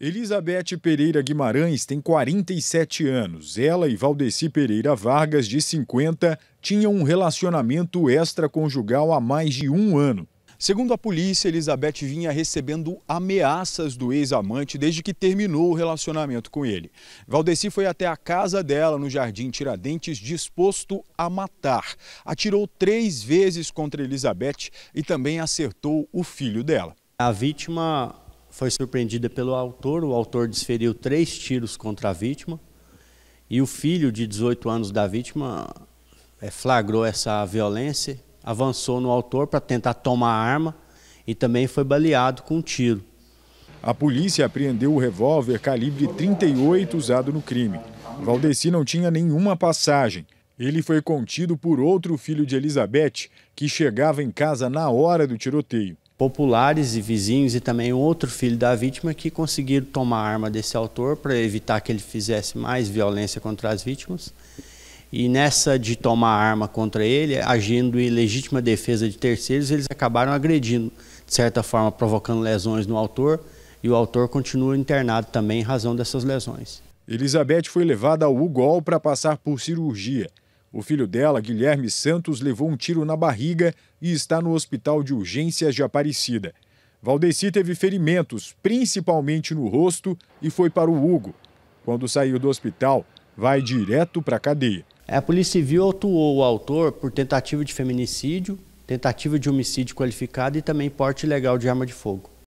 Elizabeth Pereira Guimarães tem 47 anos. Ela e Valdeci Pereira Vargas, de 50, tinham um relacionamento extraconjugal há mais de um ano. Segundo a polícia, Elizabeth vinha recebendo ameaças do ex-amante desde que terminou o relacionamento com ele. Valdeci foi até a casa dela, no Jardim Tiradentes, disposto a matar. Atirou três vezes contra Elizabeth e também acertou o filho dela. A vítima foi surpreendida pelo autor. O autor desferiu três tiros contra a vítima. E o filho de 18 anos da vítima é, flagrou essa violência, avançou no autor para tentar tomar a arma e também foi baleado com um tiro. A polícia apreendeu o revólver calibre 38 usado no crime. Valdeci não tinha nenhuma passagem. Ele foi contido por outro filho de Elizabeth, que chegava em casa na hora do tiroteio populares e vizinhos e também outro filho da vítima que conseguiram tomar a arma desse autor para evitar que ele fizesse mais violência contra as vítimas. E nessa de tomar arma contra ele, agindo em legítima defesa de terceiros, eles acabaram agredindo, de certa forma, provocando lesões no autor, e o autor continua internado também em razão dessas lesões. Elizabeth foi levada ao UGOL para passar por cirurgia. O filho dela, Guilherme Santos, levou um tiro na barriga e está no hospital de urgências de Aparecida. Valdeci teve ferimentos, principalmente no rosto, e foi para o Hugo. Quando saiu do hospital, vai direto para a cadeia. É, a Polícia Civil atuou o autor por tentativa de feminicídio, tentativa de homicídio qualificado e também porte ilegal de arma de fogo.